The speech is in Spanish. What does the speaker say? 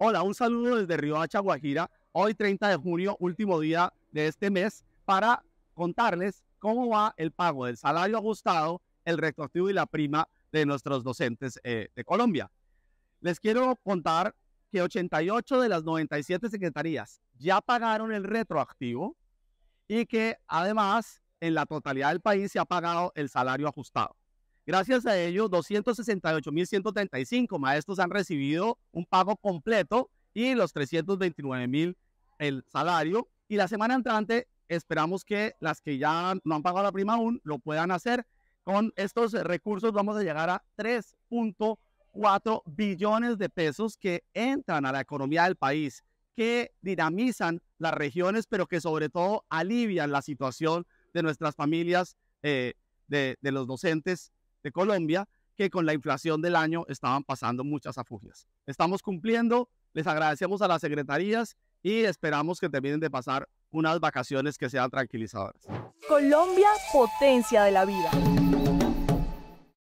Hola, un saludo desde Riohacha, Guajira. Hoy 30 de junio, último día de este mes, para contarles cómo va el pago del salario ajustado, el retroactivo y la prima de nuestros docentes eh, de Colombia. Les quiero contar que 88 de las 97 secretarías ya pagaron el retroactivo y que además en la totalidad del país se ha pagado el salario ajustado. Gracias a ello, 268.135 maestros han recibido un pago completo y los 329.000 el salario. Y la semana entrante esperamos que las que ya no han pagado la prima aún lo puedan hacer. Con estos recursos vamos a llegar a 3.4 billones de pesos que entran a la economía del país, que dinamizan las regiones, pero que sobre todo alivian la situación de nuestras familias, eh, de, de los docentes de Colombia que con la inflación del año estaban pasando muchas afugias. Estamos cumpliendo, les agradecemos a las secretarías y esperamos que terminen de pasar unas vacaciones que sean tranquilizadoras. Colombia, potencia de la vida.